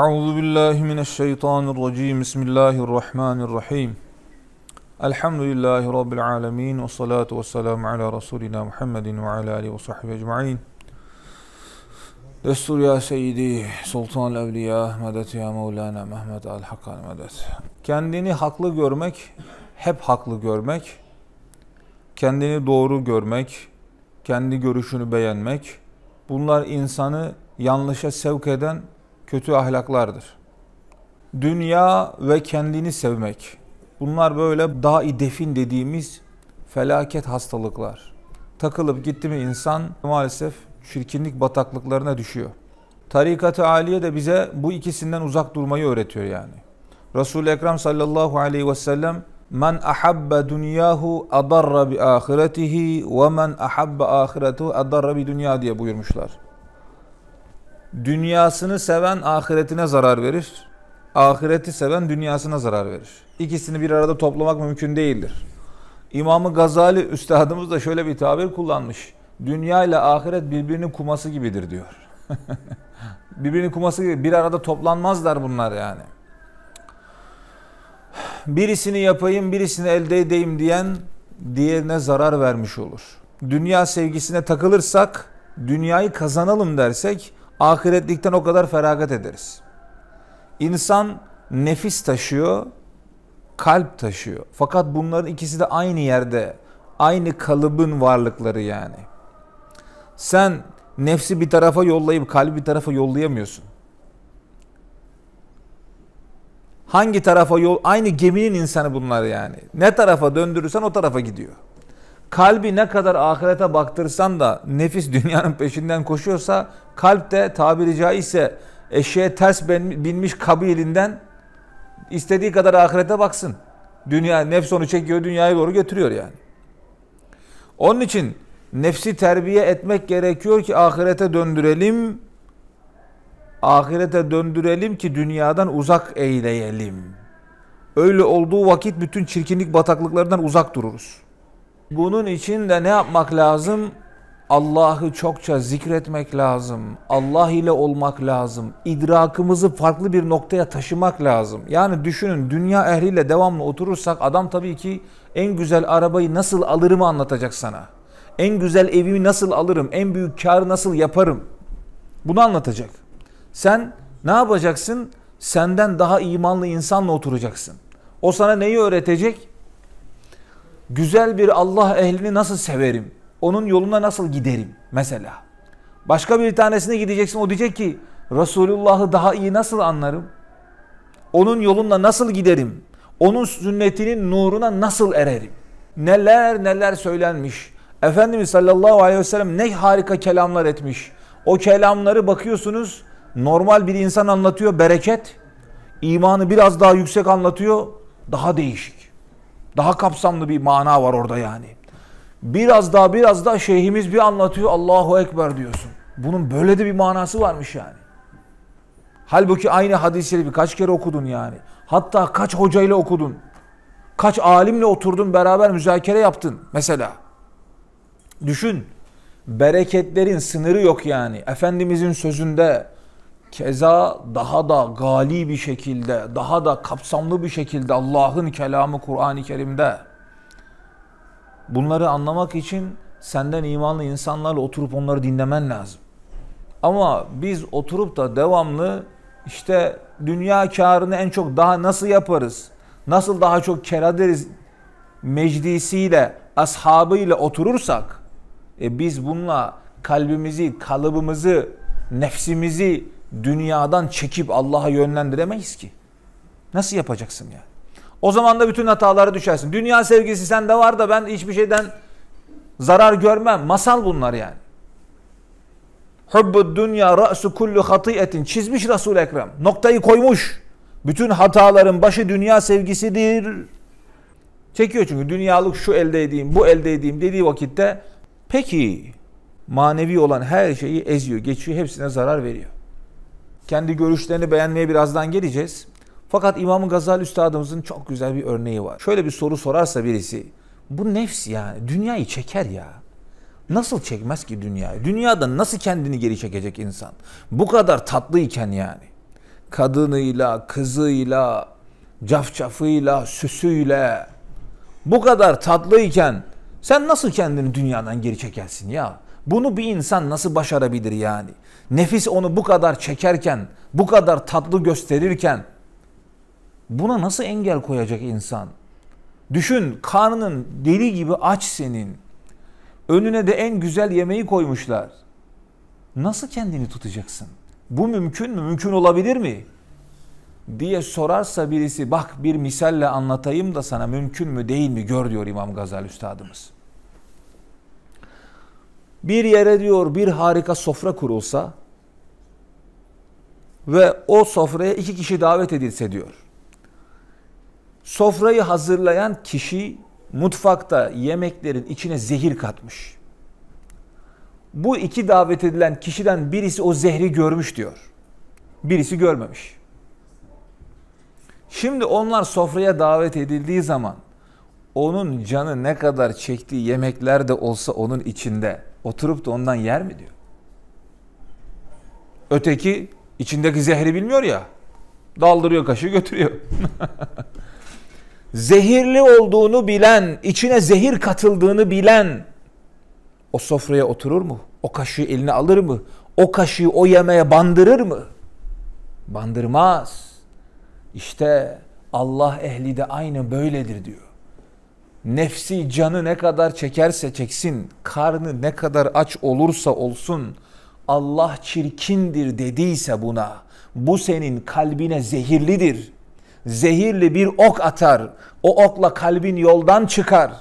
أعوذ بالله من الشيطان الرجيم بسم الله الرحمن الرحيم الحمد لله رب العالمين والصلاة والسلام على رسولنا محمد وعلى آله وصحبه أجمعين Destur ya Seyyidi, Sultan Evliya, medet ya Mevlana, Mehmet al Hakkan medet. Kendini haklı görmek, hep haklı görmek, kendini doğru görmek, kendi görüşünü beğenmek, bunlar insanı yanlışa sevk eden kötü ahlaklardır. Dünya ve kendini sevmek. Bunlar böyle da'i defin dediğimiz felaket hastalıklar. Takılıp gitti mi insan maalesef çirkinlik bataklıklarına düşüyor. Tarikat-ı Aliye de bize bu ikisinden uzak durmayı öğretiyor yani. Resul-i Ekrem sallallahu aleyhi ve sellem Men ahabbe dunyahu adarra bi ahiretihi ve men ahabbe ahiretuhu adarra bi dünya diye buyurmuşlar dünyasını seven ahiretine zarar verir. Ahireti seven dünyasına zarar verir. İkisini bir arada toplamak mümkün değildir. İmamı Gazali üstadımız da şöyle bir tabir kullanmış. Dünya ile ahiret birbirinin kuması gibidir diyor. birbirinin kuması gibi bir arada toplanmazlar bunlar yani. Birisini yapayım, birisini elde edeyim diyen diğerine zarar vermiş olur. Dünya sevgisine takılırsak, dünyayı kazanalım dersek ahiretlikten o kadar feragat ederiz. İnsan nefis taşıyor, kalp taşıyor. Fakat bunların ikisi de aynı yerde, aynı kalıbın varlıkları yani. Sen nefsi bir tarafa yollayıp kalbi bir tarafa yollayamıyorsun. Hangi tarafa yol? Aynı geminin insanı bunlar yani. Ne tarafa döndürürsen o tarafa gidiyor. Kalbi ne kadar ahirete baktırsan da nefis dünyanın peşinden koşuyorsa kalpte tabiri caizse eşeğe ters binmiş kabilinden istediği kadar ahirete baksın. Dünya nefs onu çekiyor, dünyaya doğru götürüyor yani. Onun için nefsi terbiye etmek gerekiyor ki ahirete döndürelim. Ahirete döndürelim ki dünyadan uzak eyleyelim. Öyle olduğu vakit bütün çirkinlik bataklıklarından uzak dururuz. Bunun için de ne yapmak lazım? Allah'ı çokça zikretmek lazım. Allah ile olmak lazım. İdrakımızı farklı bir noktaya taşımak lazım. Yani düşünün dünya ehliyle devamlı oturursak adam tabii ki en güzel arabayı nasıl alırımı anlatacak sana. En güzel evimi nasıl alırım, en büyük karı nasıl yaparım. Bunu anlatacak. Sen ne yapacaksın? Senden daha imanlı insanla oturacaksın. O sana neyi öğretecek? Güzel bir Allah ehlini nasıl severim? onun yoluna nasıl giderim mesela. Başka bir tanesine gideceksin o diyecek ki Resulullah'ı daha iyi nasıl anlarım? Onun yolunda nasıl giderim? Onun sünnetinin nuruna nasıl ererim? Neler neler söylenmiş. Efendimiz sallallahu aleyhi ve sellem ne harika kelamlar etmiş. O kelamları bakıyorsunuz normal bir insan anlatıyor bereket. İmanı biraz daha yüksek anlatıyor daha değişik. Daha kapsamlı bir mana var orada yani. Biraz daha biraz daha şeyhimiz bir anlatıyor Allahu Ekber diyorsun. Bunun böyle de bir manası varmış yani. Halbuki aynı hadisleri birkaç kere okudun yani. Hatta kaç hocayla okudun. Kaç alimle oturdun beraber müzakere yaptın mesela. Düşün. Bereketlerin sınırı yok yani. Efendimizin sözünde keza daha da gali bir şekilde, daha da kapsamlı bir şekilde Allah'ın kelamı Kur'an-ı Kerim'de Bunları anlamak için senden imanlı insanlarla oturup onları dinlemen lazım. Ama biz oturup da devamlı işte dünya karını en çok daha nasıl yaparız? Nasıl daha çok kar ederiz meclisiyle, ashabıyla oturursak e biz bununla kalbimizi, kalıbımızı, nefsimizi dünyadan çekip Allah'a yönlendiremeyiz ki. Nasıl yapacaksın yani? O zaman da bütün hataları düşersin. Dünya sevgisi sende var da ben hiçbir şeyden zarar görmem. Masal bunlar yani. Hübbü dünya ra'su kullu hatiyetin. Çizmiş resul Ekrem. Noktayı koymuş. Bütün hataların başı dünya sevgisidir. Çekiyor çünkü dünyalık şu elde edeyim, bu elde edeyim dediği vakitte peki manevi olan her şeyi eziyor, geçiyor, hepsine zarar veriyor. Kendi görüşlerini beğenmeye birazdan geleceğiz. Fakat İmam Gazali Üstadımızın çok güzel bir örneği var. Şöyle bir soru sorarsa birisi, bu nefs yani dünyayı çeker ya. Nasıl çekmez ki dünyayı? Dünyada nasıl kendini geri çekecek insan? Bu kadar tatlıyken yani. Kadınıyla, kızıyla, cafcafıyla, süsüyle. Bu kadar tatlıyken sen nasıl kendini dünyadan geri çekersin ya? Bunu bir insan nasıl başarabilir yani? Nefis onu bu kadar çekerken, bu kadar tatlı gösterirken Buna nasıl engel koyacak insan? Düşün karnın deli gibi aç senin. Önüne de en güzel yemeği koymuşlar. Nasıl kendini tutacaksın? Bu mümkün mü? Mümkün olabilir mi? diye sorarsa birisi bak bir misalle anlatayım da sana mümkün mü değil mi gör diyor İmam Gazal Üstadımız. Bir yere diyor bir harika sofra kurulsa ve o sofraya iki kişi davet edilse diyor. Sofrayı hazırlayan kişi mutfakta yemeklerin içine zehir katmış. Bu iki davet edilen kişiden birisi o zehri görmüş diyor. Birisi görmemiş. Şimdi onlar sofraya davet edildiği zaman onun canı ne kadar çektiği yemekler de olsa onun içinde oturup da ondan yer mi diyor. Öteki içindeki zehri bilmiyor ya. Daldırıyor kaşığı götürüyor. zehirli olduğunu bilen, içine zehir katıldığını bilen o sofraya oturur mu? O kaşığı eline alır mı? O kaşığı o yemeğe bandırır mı? Bandırmaz. İşte Allah ehli de aynı böyledir diyor. Nefsi canı ne kadar çekerse çeksin, karnı ne kadar aç olursa olsun, Allah çirkindir dediyse buna, bu senin kalbine zehirlidir zehirli bir ok atar. O okla kalbin yoldan çıkar.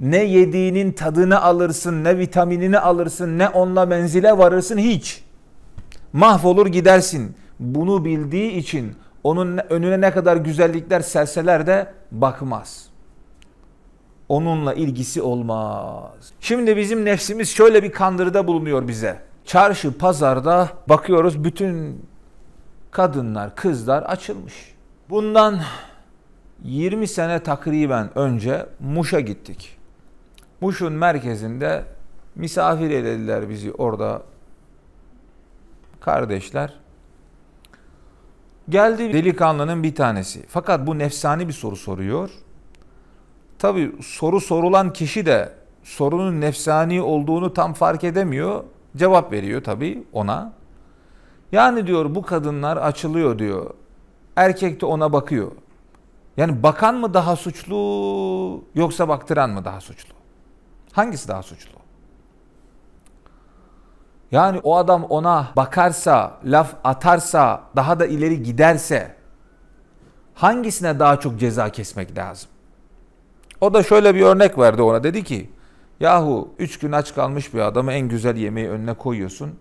Ne yediğinin tadını alırsın, ne vitaminini alırsın, ne onunla menzile varırsın hiç. Mahvolur gidersin. Bunu bildiği için onun önüne ne kadar güzellikler selseler de bakmaz. Onunla ilgisi olmaz. Şimdi bizim nefsimiz şöyle bir kandırıda bulunuyor bize. Çarşı, pazarda bakıyoruz bütün kadınlar, kızlar açılmış. Bundan 20 sene takriben önce Muş'a gittik. Muş'un merkezinde misafir edildiler bizi orada kardeşler. Geldi delikanlının bir tanesi. Fakat bu nefsani bir soru soruyor. Tabi soru sorulan kişi de sorunun nefsani olduğunu tam fark edemiyor. Cevap veriyor tabi ona. Yani diyor bu kadınlar açılıyor diyor. Erkek de ona bakıyor. Yani bakan mı daha suçlu yoksa baktıran mı daha suçlu? Hangisi daha suçlu? Yani o adam ona bakarsa, laf atarsa, daha da ileri giderse hangisine daha çok ceza kesmek lazım? O da şöyle bir örnek verdi ona. Dedi ki, yahu üç gün aç kalmış bir adamı en güzel yemeği önüne koyuyorsun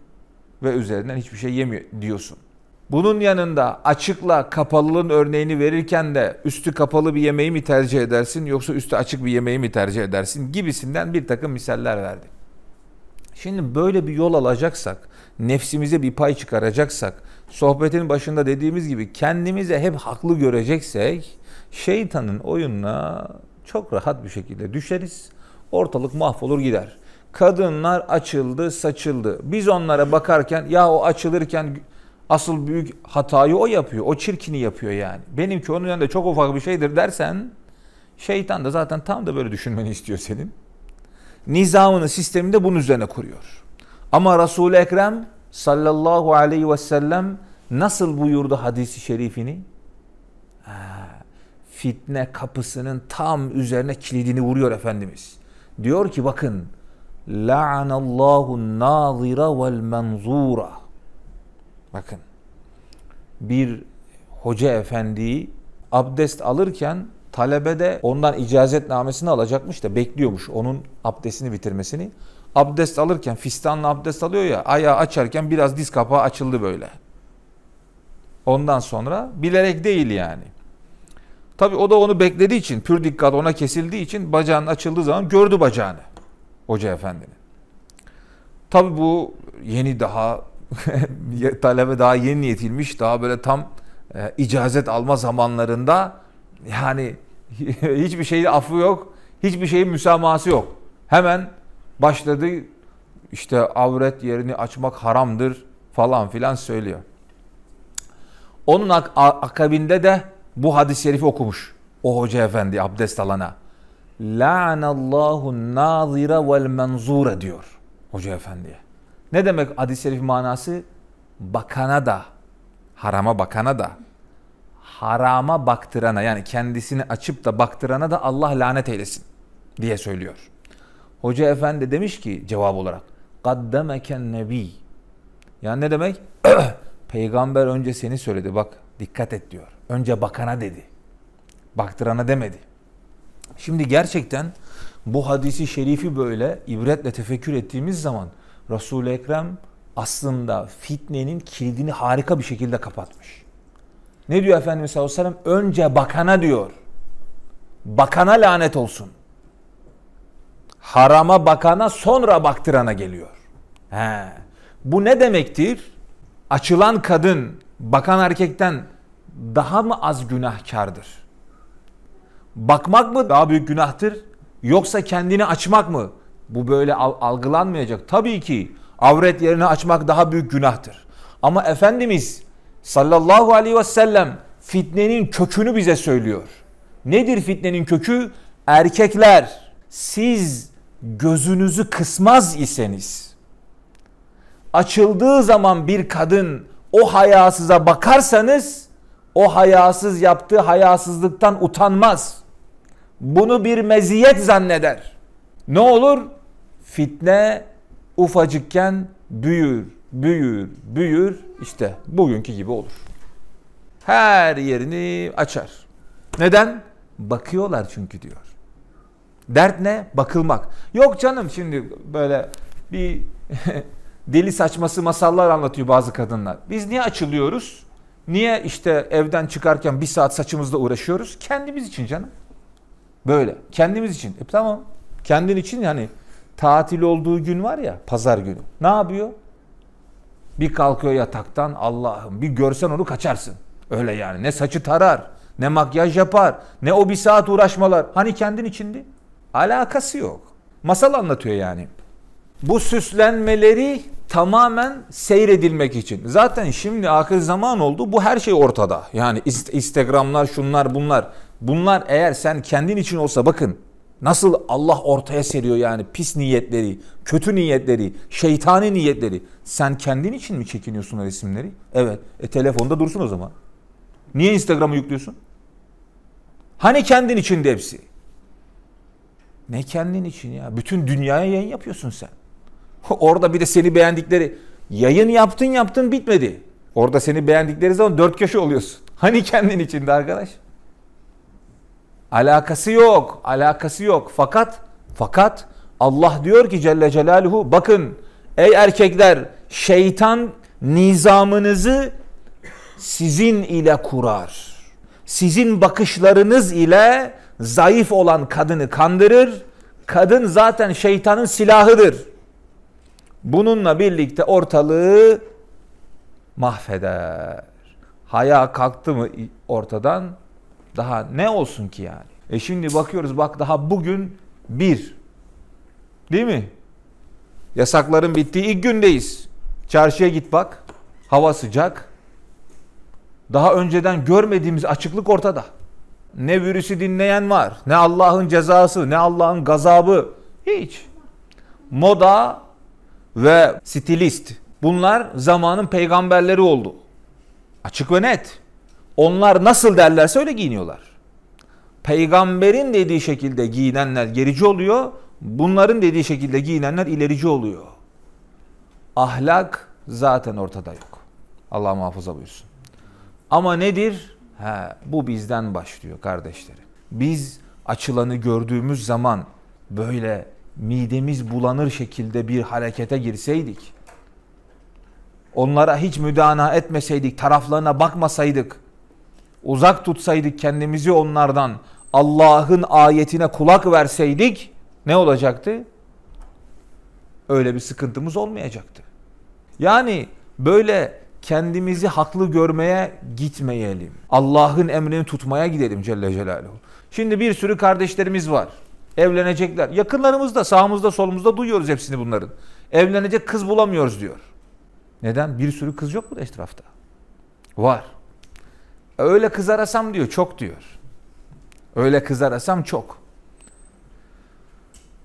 ve üzerinden hiçbir şey yemiyor diyorsun. Bunun yanında açıkla kapalılığın örneğini verirken de üstü kapalı bir yemeği mi tercih edersin yoksa üstü açık bir yemeği mi tercih edersin gibisinden bir takım misaller verdik. Şimdi böyle bir yol alacaksak, nefsimize bir pay çıkaracaksak, sohbetin başında dediğimiz gibi kendimize hep haklı göreceksek, şeytanın oyununa çok rahat bir şekilde düşeriz. Ortalık mahvolur gider. Kadınlar açıldı, saçıldı. Biz onlara bakarken ya o açılırken asıl büyük hatayı o yapıyor. O çirkini yapıyor yani. Benimki onun önünde çok ufak bir şeydir dersen şeytan da zaten tam da böyle düşünmeni istiyor senin. Nizamını, sistemini de bunun üzerine kuruyor. Ama Resul-i Ekrem sallallahu aleyhi ve sellem nasıl buyurdu hadisi şerifini? Ha, fitne kapısının tam üzerine kilidini vuruyor Efendimiz. Diyor ki bakın La'anallahu nazira vel menzura. Bakın. Bir hoca efendiyi abdest alırken talebe de ondan namesini alacakmış da bekliyormuş onun abdestini bitirmesini. Abdest alırken fistanla abdest alıyor ya ayağı açarken biraz diz kapağı açıldı böyle. Ondan sonra bilerek değil yani. Tabi o da onu beklediği için pür dikkat ona kesildiği için bacağının açıldığı zaman gördü bacağını. Hoca Efendi'nin. Tabi bu yeni daha talebe daha yeni yetilmiş daha böyle tam e, icazet alma zamanlarında yani hiçbir şeyin affı yok hiçbir şeyin müsamahası yok. Hemen başladı işte avret yerini açmak haramdır falan filan söylüyor. Onun akabinde de bu hadis-i şerifi okumuş o hoca efendi abdest alana. La'anallahu nazira vel menzura diyor hoca efendiye. Ne demek hadis-i şerif manası? Bakana da, harama bakana da, harama baktırana yani kendisini açıp da baktırana da Allah lanet eylesin diye söylüyor. Hoca efendi demiş ki cevap olarak kaddemeken nebi. Yani ne demek? Peygamber önce seni söyledi bak dikkat et diyor. Önce bakana dedi. Baktırana demedi. Şimdi gerçekten bu hadisi şerifi böyle ibretle tefekkür ettiğimiz zaman Resul-i Ekrem aslında fitnenin kilidini harika bir şekilde kapatmış. Ne diyor Efendimiz sallallahu aleyhi ve sellem? Önce bakana diyor. Bakana lanet olsun. Harama bakana sonra baktırana geliyor. He. Bu ne demektir? Açılan kadın bakan erkekten daha mı az günahkardır? bakmak mı daha büyük günahtır yoksa kendini açmak mı? Bu böyle algılanmayacak. Tabii ki avret yerini açmak daha büyük günahtır. Ama Efendimiz sallallahu aleyhi ve sellem fitnenin kökünü bize söylüyor. Nedir fitnenin kökü? Erkekler siz gözünüzü kısmaz iseniz açıldığı zaman bir kadın o hayasıza bakarsanız o hayasız yaptığı hayasızlıktan utanmaz bunu bir meziyet zanneder. Ne olur? Fitne ufacıkken büyür, büyür, büyür İşte bugünkü gibi olur. Her yerini açar. Neden? Bakıyorlar çünkü diyor. Dert ne? Bakılmak. Yok canım şimdi böyle bir deli saçması masallar anlatıyor bazı kadınlar. Biz niye açılıyoruz? Niye işte evden çıkarken bir saat saçımızla uğraşıyoruz? Kendimiz için canım. Böyle. Kendimiz için. E tamam. Kendin için yani tatil olduğu gün var ya pazar günü. Ne yapıyor? Bir kalkıyor yataktan Allah'ım bir görsen onu kaçarsın. Öyle yani ne saçı tarar ne makyaj yapar ne o bir saat uğraşmalar. Hani kendin içindi? Alakası yok. Masal anlatıyor yani. Bu süslenmeleri tamamen seyredilmek için. Zaten şimdi akıl zaman oldu. Bu her şey ortada. Yani Instagram'lar şunlar bunlar. Bunlar eğer sen kendin için olsa bakın nasıl Allah ortaya seriyor yani pis niyetleri, kötü niyetleri, şeytani niyetleri. Sen kendin için mi çekiniyorsun o resimleri? Evet. E telefonda dursun o zaman. Niye Instagram'a yüklüyorsun? Hani kendin içinde hepsi? Ne kendin için ya? Bütün dünyaya yayın yapıyorsun sen. Orada bir de seni beğendikleri yayın yaptın yaptın bitmedi. Orada seni beğendikleri zaman dört köşe oluyorsun. Hani kendin içinde arkadaş? Alakası yok. Alakası yok. Fakat fakat Allah diyor ki Celle Celaluhu bakın ey erkekler şeytan nizamınızı sizin ile kurar. Sizin bakışlarınız ile zayıf olan kadını kandırır. Kadın zaten şeytanın silahıdır. Bununla birlikte ortalığı mahveder. Haya kalktı mı ortadan daha ne olsun ki yani? E şimdi bakıyoruz bak daha bugün bir. Değil mi? Yasakların bittiği ilk gündeyiz. Çarşıya git bak. Hava sıcak. Daha önceden görmediğimiz açıklık ortada. Ne virüsü dinleyen var, ne Allah'ın cezası, ne Allah'ın gazabı. Hiç. Moda ve stilist. Bunlar zamanın peygamberleri oldu. Açık ve net. Onlar nasıl derlerse öyle giyiniyorlar. Peygamberin dediği şekilde giyinenler gerici oluyor. Bunların dediği şekilde giyinenler ilerici oluyor. Ahlak zaten ortada yok. Allah muhafaza buyursun. Ama nedir? He, bu bizden başlıyor kardeşleri. Biz açılanı gördüğümüz zaman böyle midemiz bulanır şekilde bir harekete girseydik, onlara hiç müdana etmeseydik, taraflarına bakmasaydık, uzak tutsaydık kendimizi onlardan, Allah'ın ayetine kulak verseydik ne olacaktı? Öyle bir sıkıntımız olmayacaktı. Yani böyle kendimizi haklı görmeye gitmeyelim. Allah'ın emrini tutmaya gidelim Celle Celaluhu. Şimdi bir sürü kardeşlerimiz var. Evlenecekler. Yakınlarımızda, sağımızda, solumuzda duyuyoruz hepsini bunların. Evlenecek kız bulamıyoruz diyor. Neden? Bir sürü kız yok mu da etrafta? Var. Öyle kız arasam diyor çok diyor. Öyle kız arasam çok.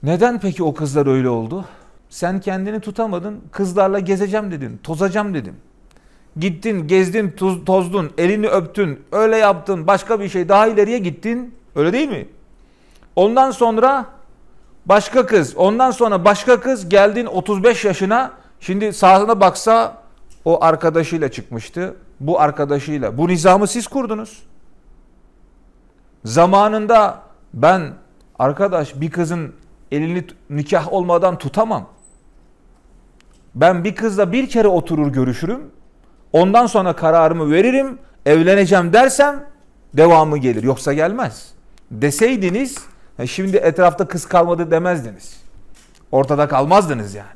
Neden peki o kızlar öyle oldu? Sen kendini tutamadın, kızlarla gezeceğim dedin, tozacağım dedim. Gittin, gezdin, tuz, tozdun, elini öptün, öyle yaptın, başka bir şey daha ileriye gittin. Öyle değil mi? Ondan sonra başka kız, ondan sonra başka kız geldin 35 yaşına. Şimdi sağına baksa o arkadaşıyla çıkmıştı bu arkadaşıyla. Bu nizamı siz kurdunuz. Zamanında ben arkadaş bir kızın elini nikah olmadan tutamam. Ben bir kızla bir kere oturur görüşürüm. Ondan sonra kararımı veririm. Evleneceğim dersem devamı gelir. Yoksa gelmez. Deseydiniz e, şimdi etrafta kız kalmadı demezdiniz. Ortada kalmazdınız yani.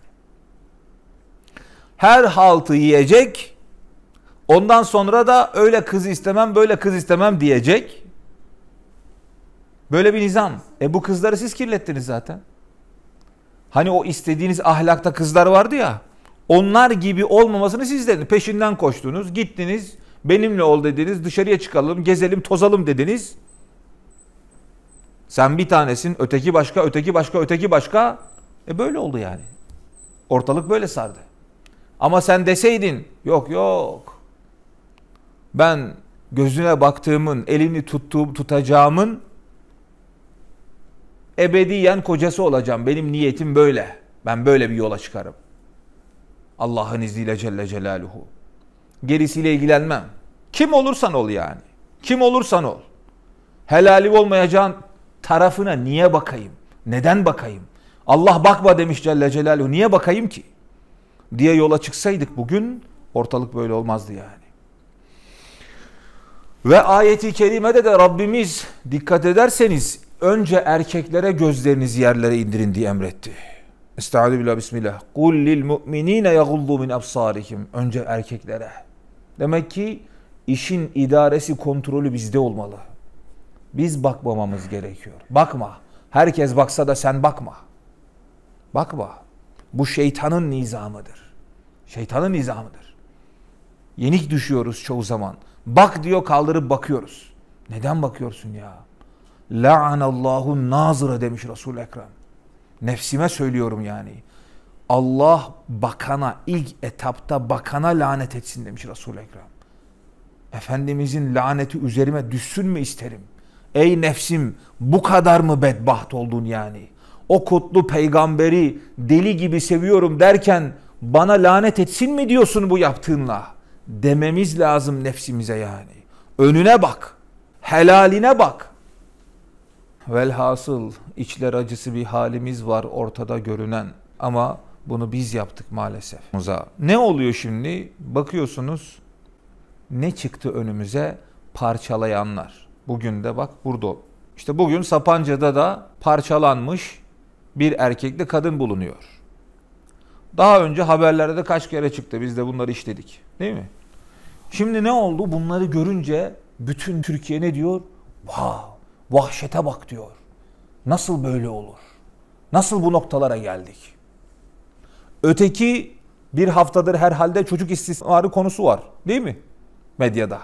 Her haltı yiyecek Ondan sonra da öyle kız istemem, böyle kız istemem diyecek. Böyle bir nizam. E bu kızları siz kirlettiniz zaten. Hani o istediğiniz ahlakta kızlar vardı ya. Onlar gibi olmamasını siz dediniz. Peşinden koştunuz, gittiniz. Benimle ol dediniz. Dışarıya çıkalım, gezelim, tozalım dediniz. Sen bir tanesin, öteki başka, öteki başka, öteki başka. E böyle oldu yani. Ortalık böyle sardı. Ama sen deseydin, yok yok ben gözüne baktığımın, elini tuttuğum, tutacağımın ebediyen kocası olacağım. Benim niyetim böyle. Ben böyle bir yola çıkarım. Allah'ın izniyle Celle Celaluhu. Gerisiyle ilgilenmem. Kim olursan ol yani. Kim olursan ol. Helali olmayacağın tarafına niye bakayım? Neden bakayım? Allah bakma demiş Celle Celaluhu. Niye bakayım ki? Diye yola çıksaydık bugün ortalık böyle olmazdı yani. Ve ayeti kerimede de Rabbimiz dikkat ederseniz önce erkeklere gözlerinizi yerlere indirin diye emretti. Estaizu billah bismillah. Kul lil mu'minine yagullu min absarihim. Önce erkeklere. Demek ki işin idaresi kontrolü bizde olmalı. Biz bakmamamız gerekiyor. Bakma. Herkes baksa da sen bakma. Bakma. Bu şeytanın nizamıdır. Şeytanın nizamıdır. Yenik düşüyoruz çoğu zaman. Bak diyor kaldırıp bakıyoruz. Neden bakıyorsun ya? La'anallahu nazıra demiş Resul-i Ekrem. Nefsime söylüyorum yani. Allah bakana, ilk etapta bakana lanet etsin demiş Resul-i Ekrem. Efendimizin laneti üzerime düşsün mü isterim? Ey nefsim bu kadar mı bedbaht oldun yani? O kutlu peygamberi deli gibi seviyorum derken bana lanet etsin mi diyorsun bu yaptığınla? dememiz lazım nefsimize yani. Önüne bak. Helaline bak. Velhasıl içler acısı bir halimiz var ortada görünen ama bunu biz yaptık maalesef. Ne oluyor şimdi? Bakıyorsunuz ne çıktı önümüze? Parçalayanlar. Bugün de bak burada. İşte bugün Sapanca'da da parçalanmış bir erkekli kadın bulunuyor. Daha önce haberlerde de kaç kere çıktı. Biz de bunları işledik. Değil mi? Şimdi ne oldu? Bunları görünce bütün Türkiye ne diyor? Wow, vahşete bak diyor. Nasıl böyle olur? Nasıl bu noktalara geldik? Öteki bir haftadır herhalde çocuk istismarı konusu var. Değil mi? Medyada.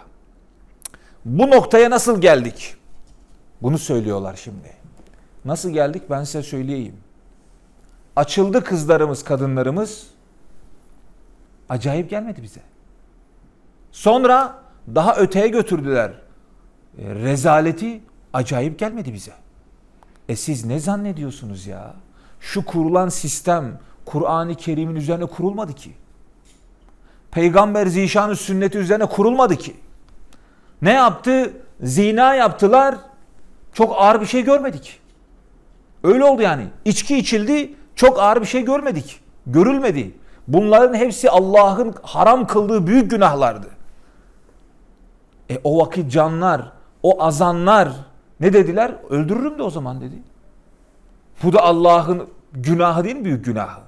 Bu noktaya nasıl geldik? Bunu söylüyorlar şimdi. Nasıl geldik ben size söyleyeyim açıldı kızlarımız, kadınlarımız. Acayip gelmedi bize. Sonra daha öteye götürdüler. E, rezaleti acayip gelmedi bize. E siz ne zannediyorsunuz ya? Şu kurulan sistem Kur'an-ı Kerim'in üzerine kurulmadı ki. Peygamber zişanı sünneti üzerine kurulmadı ki. Ne yaptı? Zina yaptılar. Çok ağır bir şey görmedik. Öyle oldu yani. İçki içildi. Çok ağır bir şey görmedik. Görülmedi. Bunların hepsi Allah'ın haram kıldığı büyük günahlardı. E o vakit canlar, o azanlar ne dediler? Öldürürüm de o zaman dedi. Bu da Allah'ın günahı değil mi büyük günahı?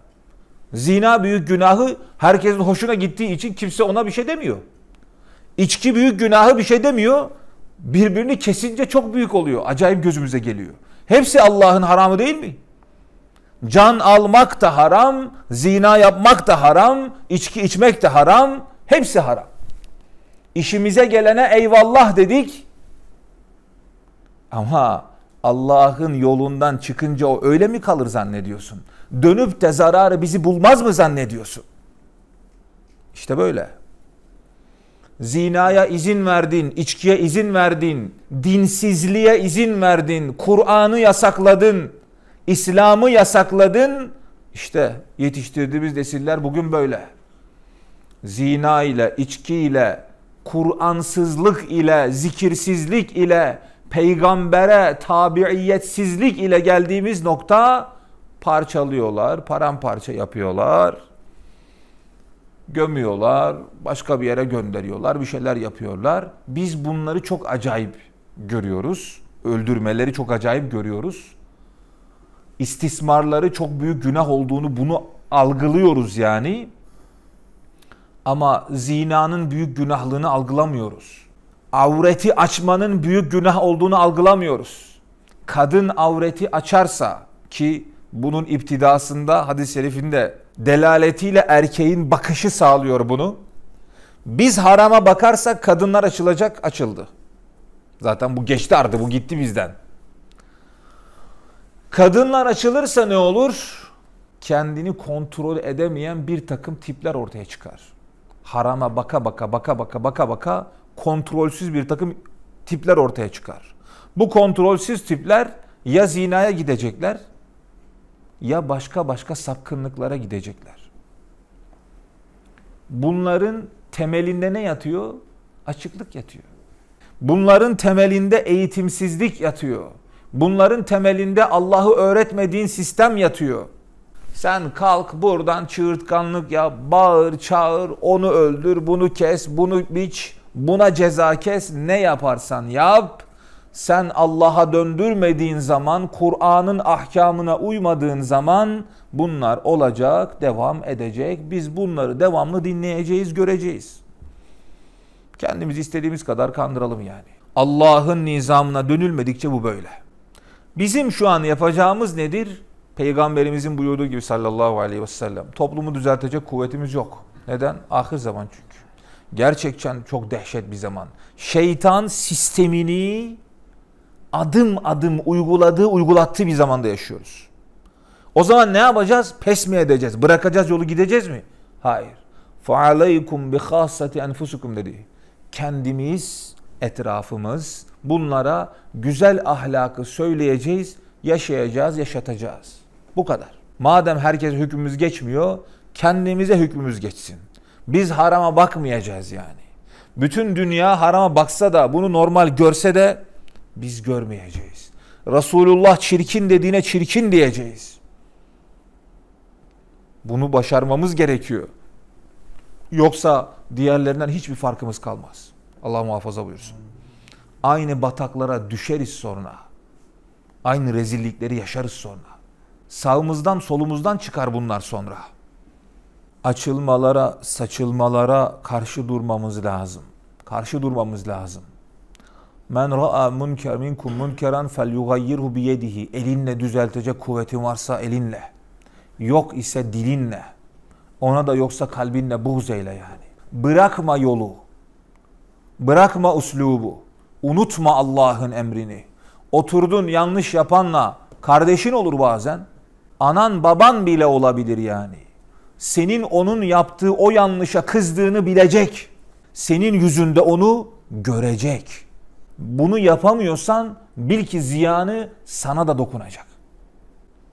Zina büyük günahı herkesin hoşuna gittiği için kimse ona bir şey demiyor. İçki büyük günahı bir şey demiyor. Birbirini kesince çok büyük oluyor. Acayip gözümüze geliyor. Hepsi Allah'ın haramı değil mi? can almak da haram, zina yapmak da haram, içki içmek de haram, hepsi haram. İşimize gelene eyvallah dedik. Ama Allah'ın yolundan çıkınca o öyle mi kalır zannediyorsun? Dönüp de zararı bizi bulmaz mı zannediyorsun? İşte böyle. Zinaya izin verdin, içkiye izin verdin, dinsizliğe izin verdin, Kur'an'ı yasakladın. İslam'ı yasakladın. İşte yetiştirdiğimiz nesiller bugün böyle. Zina ile, içki ile, Kur'ansızlık ile, zikirsizlik ile, peygambere tabiiyetsizlik ile geldiğimiz nokta parçalıyorlar, paramparça yapıyorlar. Gömüyorlar, başka bir yere gönderiyorlar, bir şeyler yapıyorlar. Biz bunları çok acayip görüyoruz. Öldürmeleri çok acayip görüyoruz istismarları çok büyük günah olduğunu bunu algılıyoruz yani. Ama zinanın büyük günahlığını algılamıyoruz. Avreti açmanın büyük günah olduğunu algılamıyoruz. Kadın avreti açarsa ki bunun iptidasında hadis-i şerifinde delaletiyle erkeğin bakışı sağlıyor bunu. Biz harama bakarsak kadınlar açılacak açıldı. Zaten bu geçti artık bu gitti bizden. Kadınlar açılırsa ne olur? Kendini kontrol edemeyen bir takım tipler ortaya çıkar. Harama baka baka baka baka baka baka kontrolsüz bir takım tipler ortaya çıkar. Bu kontrolsüz tipler ya zinaya gidecekler ya başka başka sapkınlıklara gidecekler. Bunların temelinde ne yatıyor? Açıklık yatıyor. Bunların temelinde eğitimsizlik yatıyor. Bunların temelinde Allah'ı öğretmediğin sistem yatıyor. Sen kalk buradan çığırtkanlık ya bağır çağır onu öldür bunu kes bunu biç buna ceza kes ne yaparsan yap. Sen Allah'a döndürmediğin zaman Kur'an'ın ahkamına uymadığın zaman bunlar olacak devam edecek. Biz bunları devamlı dinleyeceğiz göreceğiz. Kendimizi istediğimiz kadar kandıralım yani. Allah'ın nizamına dönülmedikçe bu böyle. Bizim şu an yapacağımız nedir? Peygamberimizin buyurduğu gibi sallallahu aleyhi ve sellem. Toplumu düzeltecek kuvvetimiz yok. Neden? Ahir zaman çünkü. Gerçekten çok dehşet bir zaman. Şeytan sistemini adım adım uyguladığı, uygulattığı bir zamanda yaşıyoruz. O zaman ne yapacağız? Pes mi edeceğiz? Bırakacağız yolu gideceğiz mi? Hayır. فَعَلَيْكُمْ بِخَاسَّةِ اَنْفُسُكُمْ dedi. Kendimiz, etrafımız, bunlara güzel ahlakı söyleyeceğiz, yaşayacağız, yaşatacağız. Bu kadar. Madem herkes hükmümüz geçmiyor, kendimize hükmümüz geçsin. Biz harama bakmayacağız yani. Bütün dünya harama baksa da bunu normal görse de biz görmeyeceğiz. Resulullah çirkin dediğine çirkin diyeceğiz. Bunu başarmamız gerekiyor. Yoksa diğerlerinden hiçbir farkımız kalmaz. Allah muhafaza buyursun. Aynı bataklara düşeriz sonra. Aynı rezillikleri yaşarız sonra. Sağımızdan solumuzdan çıkar bunlar sonra. Açılmalara, saçılmalara karşı durmamız lazım. Karşı durmamız lazım. Men ra'a münker minkum münkeren fel yugayyirhu biyedihi. Elinle düzeltecek kuvvetin varsa elinle. Yok ise dilinle. Ona da yoksa kalbinle buğz eyle yani. Bırakma yolu. Bırakma uslubu. Unutma Allah'ın emrini. Oturdun yanlış yapanla kardeşin olur bazen. Anan baban bile olabilir yani. Senin onun yaptığı o yanlışa kızdığını bilecek. Senin yüzünde onu görecek. Bunu yapamıyorsan bil ki ziyanı sana da dokunacak.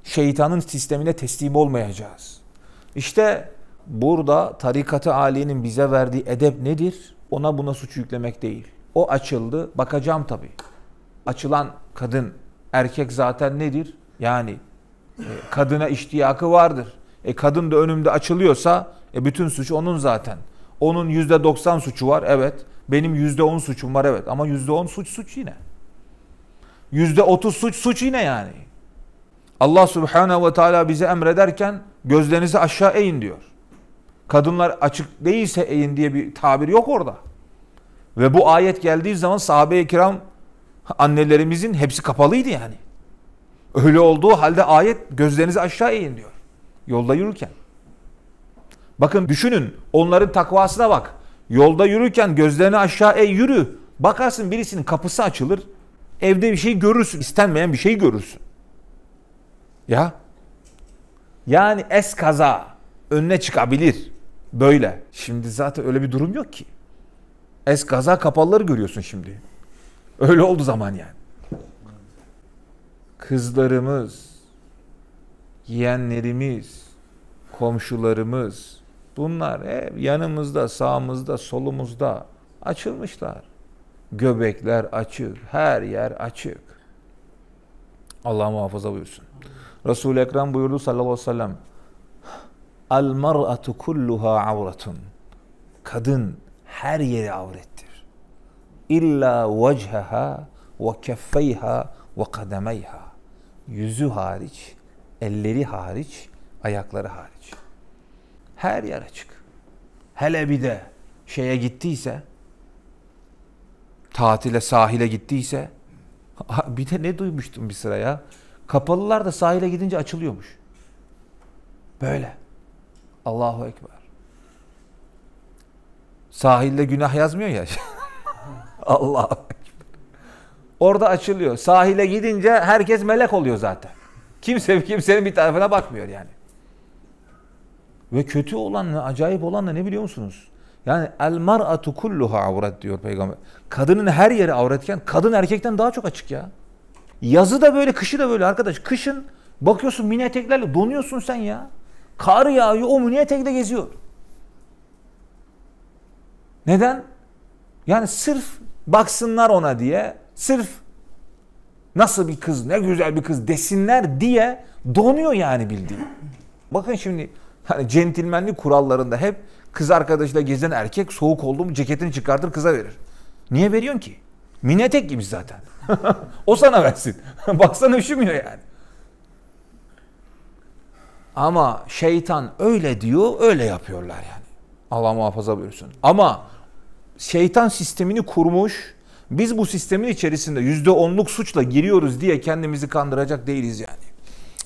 Şeytanın sistemine teslim olmayacağız. İşte burada tarikat-ı aliyenin bize verdiği edep nedir? Ona buna suçu yüklemek değil. O açıldı. Bakacağım tabii. Açılan kadın, erkek zaten nedir? Yani e, kadına iştiyakı vardır. E kadın da önümde açılıyorsa e, bütün suç onun zaten. Onun yüzde doksan suçu var evet. Benim yüzde on suçum var evet. Ama yüzde on suç suç yine. Yüzde otuz suç suç yine yani. Allah Subhanehu ve Teala bize emrederken gözlerinizi aşağı eğin diyor. Kadınlar açık değilse eğin diye bir tabir yok orada. Ve bu ayet geldiği zaman sahabe-i kiram annelerimizin hepsi kapalıydı yani. Öyle olduğu halde ayet gözlerinizi aşağı eğin diyor. Yolda yürürken. Bakın düşünün onların takvasına bak. Yolda yürürken gözlerini aşağı eğ yürü. Bakarsın birisinin kapısı açılır. Evde bir şey görürsün. istenmeyen bir şey görürsün. Ya. Yani es kaza önüne çıkabilir. Böyle. Şimdi zaten öyle bir durum yok ki. Es gaza kapalıları görüyorsun şimdi. Öyle oldu zaman yani. Kızlarımız, yeğenlerimiz, komşularımız bunlar hep yanımızda, sağımızda, solumuzda açılmışlar. Göbekler açık, her yer açık. Allah muhafaza buyursun. Resul-i Ekrem buyurdu sallallahu aleyhi ve sellem. El mar'atu kulluha avratun. Kadın her yeri avrettir. İlla vecheha ve keffeyha ve kademeyha. Yüzü hariç, elleri hariç, ayakları hariç. Her yer açık. Hele bir de şeye gittiyse, tatile sahile gittiyse, bir de ne duymuştum bir sıraya, Kapalılar da sahile gidince açılıyormuş. Böyle. Allahu Ekber. Sahilde günah yazmıyor ya. Allah. Orada açılıyor. Sahile gidince herkes melek oluyor zaten. Kimse kimsenin bir tarafına bakmıyor yani. Ve kötü olan olanla, acayip olanla ne biliyor musunuz? Yani el mar'atu kulluha avret diyor peygamber. Kadının her yeri avretken kadın erkekten daha çok açık ya. Yazı da böyle, kışı da böyle arkadaş. Kışın bakıyorsun mini eteklerle donuyorsun sen ya. Kar yağıyor, o mini etekle geziyor. Neden? Yani sırf baksınlar ona diye, sırf nasıl bir kız, ne güzel bir kız desinler diye donuyor yani bildiğin. Bakın şimdi hani centilmenlik kurallarında hep kız arkadaşıyla gezen erkek soğuk oldu mu ceketini çıkartır kıza verir. Niye veriyorsun ki? Mini etek gibi zaten. o sana versin. Baksana üşümüyor yani. Ama şeytan öyle diyor, öyle yapıyorlar yani. Allah muhafaza buyursun. Ama şeytan sistemini kurmuş. Biz bu sistemin içerisinde yüzde onluk suçla giriyoruz diye kendimizi kandıracak değiliz yani.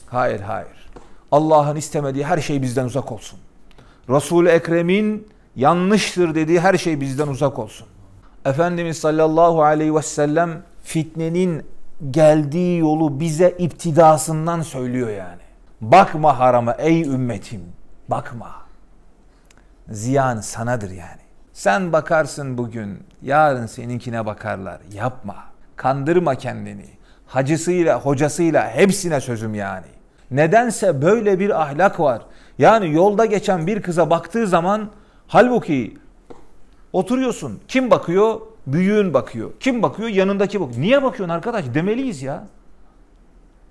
Hayır hayır. Allah'ın istemediği her şey bizden uzak olsun. Resul-i Ekrem'in yanlıştır dediği her şey bizden uzak olsun. Efendimiz sallallahu aleyhi ve sellem fitnenin geldiği yolu bize iptidasından söylüyor yani. Bakma harama ey ümmetim. Bakma ziyan sanadır yani. Sen bakarsın bugün, yarın seninkine bakarlar. Yapma. Kandırma kendini. Hacısıyla, hocasıyla hepsine sözüm yani. Nedense böyle bir ahlak var. Yani yolda geçen bir kıza baktığı zaman halbuki oturuyorsun. Kim bakıyor? Büyüğün bakıyor. Kim bakıyor? Yanındaki bakıyor. Niye bakıyorsun arkadaş? Demeliyiz ya.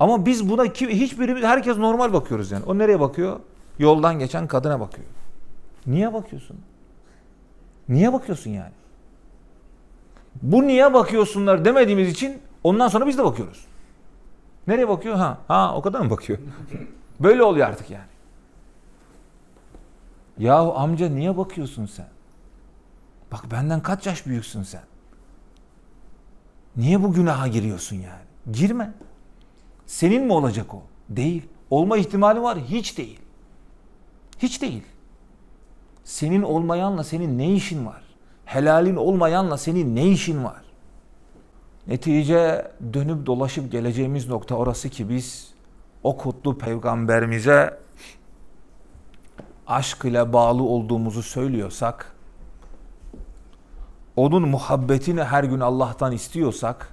Ama biz buna hiçbirimiz herkes normal bakıyoruz yani. O nereye bakıyor? Yoldan geçen kadına bakıyor. Niye bakıyorsun? Niye bakıyorsun yani? Bu niye bakıyorsunlar demediğimiz için ondan sonra biz de bakıyoruz. Nereye bakıyor? Ha, ha o kadar mı bakıyor? Böyle oluyor artık yani. Yahu amca niye bakıyorsun sen? Bak benden kaç yaş büyüksün sen? Niye bu günaha giriyorsun yani? Girme. Senin mi olacak o? Değil. Olma ihtimali var. Hiç değil. Hiç değil. Senin olmayanla senin ne işin var? Helalin olmayanla senin ne işin var? Netice dönüp dolaşıp geleceğimiz nokta orası ki biz o kutlu peygamberimize aşk ile bağlı olduğumuzu söylüyorsak, onun muhabbetini her gün Allah'tan istiyorsak,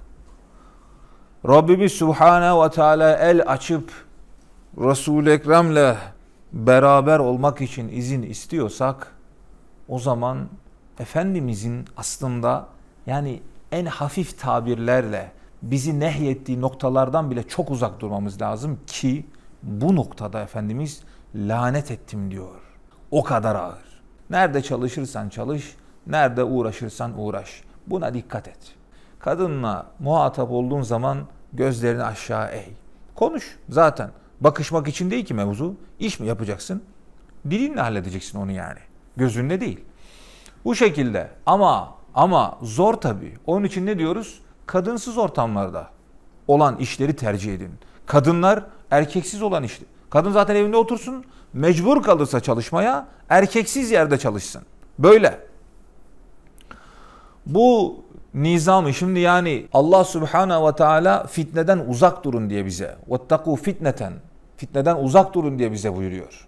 Rabbimiz Subhane ve Teala el açıp Resul-i Ekrem'le beraber olmak için izin istiyorsak o zaman Efendimizin aslında yani en hafif tabirlerle bizi nehyettiği noktalardan bile çok uzak durmamız lazım ki bu noktada Efendimiz lanet ettim diyor. O kadar ağır. Nerede çalışırsan çalış, nerede uğraşırsan uğraş. Buna dikkat et. Kadınla muhatap olduğun zaman gözlerini aşağı eğ. Konuş zaten. Bakışmak için değil ki mevzu. İş mi yapacaksın? Dilinle halledeceksin onu yani. Gözünle değil. Bu şekilde ama ama zor tabii. Onun için ne diyoruz? Kadınsız ortamlarda olan işleri tercih edin. Kadınlar erkeksiz olan işleri. Kadın zaten evinde otursun, mecbur kalırsa çalışmaya, erkeksiz yerde çalışsın. Böyle. Bu nizamı şimdi yani Allah Subhanahu ve Teala fitneden uzak durun diye bize. Vettaku fitneten fitneden uzak durun diye bize buyuruyor.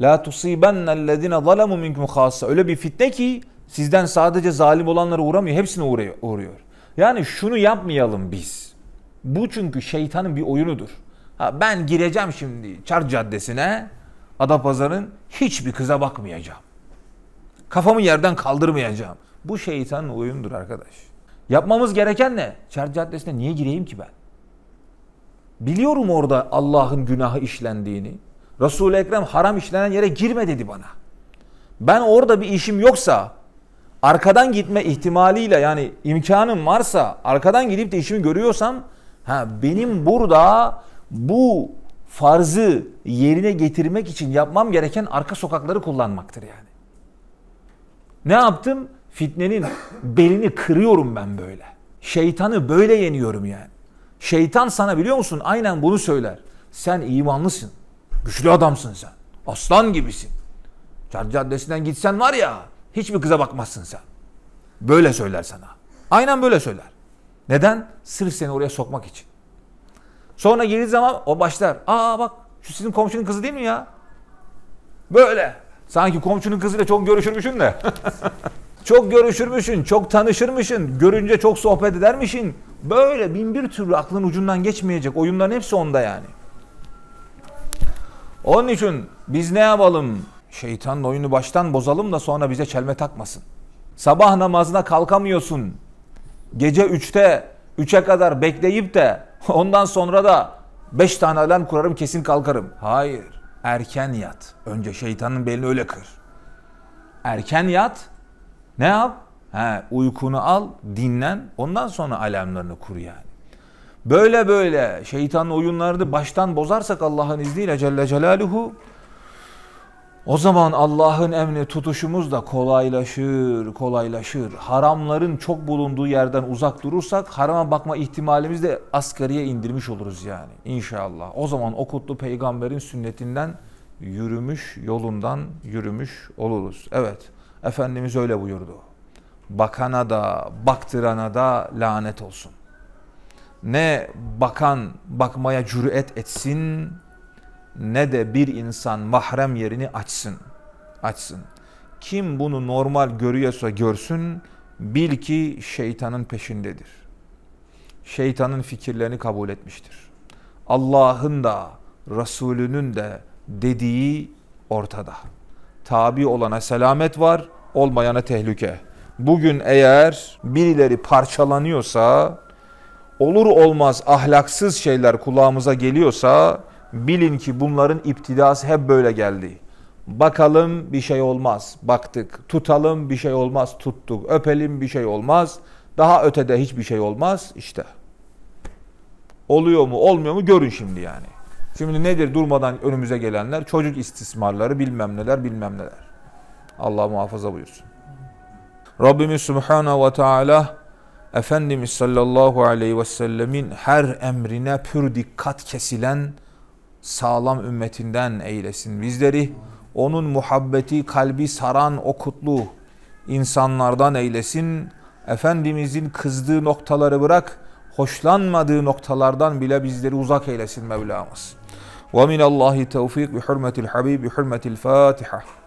La tusibennellezine zalemu minkum khassa. Öyle bir fitne ki sizden sadece zalim olanlara uğramıyor, hepsine uğruyor. Yani şunu yapmayalım biz. Bu çünkü şeytanın bir oyunudur. Ha, ben gireceğim şimdi Çar Caddesi'ne, Adapazarı'nın hiçbir kıza bakmayacağım. Kafamı yerden kaldırmayacağım. Bu şeytanın oyunudur arkadaş. Yapmamız gereken ne? Çar Caddesi'ne niye gireyim ki ben? Biliyorum orada Allah'ın günahı işlendiğini. Resul-i Ekrem haram işlenen yere girme dedi bana. Ben orada bir işim yoksa arkadan gitme ihtimaliyle yani imkanım varsa arkadan gidip de işimi görüyorsam ha benim burada bu farzı yerine getirmek için yapmam gereken arka sokakları kullanmaktır yani. Ne yaptım? Fitnenin belini kırıyorum ben böyle. Şeytanı böyle yeniyorum yani. Şeytan sana biliyor musun aynen bunu söyler. Sen imanlısın. Güçlü adamsın sen. Aslan gibisin. Çarşı Caddesi'nden gitsen var ya hiçbir kıza bakmazsın sen. Böyle söyler sana. Aynen böyle söyler. Neden? Sırf seni oraya sokmak için. Sonra girdiği zaman o başlar. Aa bak şu sizin komşunun kızı değil mi ya? Böyle. Sanki komşunun kızıyla çok görüşürmüşün de. Çok görüşürmüşün, çok tanışırmışın, görünce çok sohbet edermişin. Böyle bin bir türlü aklın ucundan geçmeyecek. Oyunların hepsi onda yani. Onun için biz ne yapalım? Şeytanın oyunu baştan bozalım da sonra bize çelme takmasın. Sabah namazına kalkamıyorsun. Gece 3'te 3'e kadar bekleyip de ondan sonra da 5 tane alarm kurarım kesin kalkarım. Hayır. Erken yat. Önce şeytanın belini öyle kır. Erken yat. Ne yap? He, uykunu al, dinlen. Ondan sonra alarmlarını kur yani. Böyle böyle şeytanın oyunlarını baştan bozarsak Allah'ın izniyle Celle Celaluhu o zaman Allah'ın emni tutuşumuz da kolaylaşır, kolaylaşır. Haramların çok bulunduğu yerden uzak durursak harama bakma ihtimalimizi de asgariye indirmiş oluruz yani inşallah. O zaman o kutlu peygamberin sünnetinden yürümüş, yolundan yürümüş oluruz. Evet. Efendimiz öyle buyurdu. Bakana da baktırana da lanet olsun. Ne bakan bakmaya cüret etsin ne de bir insan mahrem yerini açsın. Açsın. Kim bunu normal görüyorsa görsün bil ki şeytanın peşindedir. Şeytanın fikirlerini kabul etmiştir. Allah'ın da Resulünün de dediği ortada tabi olana selamet var, olmayana tehlike. Bugün eğer birileri parçalanıyorsa, olur olmaz ahlaksız şeyler kulağımıza geliyorsa bilin ki bunların iptidası hep böyle geldi. Bakalım bir şey olmaz. Baktık. Tutalım bir şey olmaz. Tuttuk. Öpelim bir şey olmaz. Daha ötede hiçbir şey olmaz. işte. Oluyor mu olmuyor mu görün şimdi yani. Şimdi nedir durmadan önümüze gelenler? Çocuk istismarları bilmem neler bilmem neler. Allah muhafaza buyursun. Rabbimiz Subhanahu ve Teala Efendimiz sallallahu aleyhi ve sellemin her emrine pür dikkat kesilen sağlam ümmetinden eylesin bizleri. Onun muhabbeti kalbi saran o kutlu insanlardan eylesin. Efendimizin kızdığı noktaları bırak, hoşlanmadığı noktalardan bile bizleri uzak eylesin Mevlamız. ومن الله توفيق بحرمة الحبيب بحرمة الفاتحة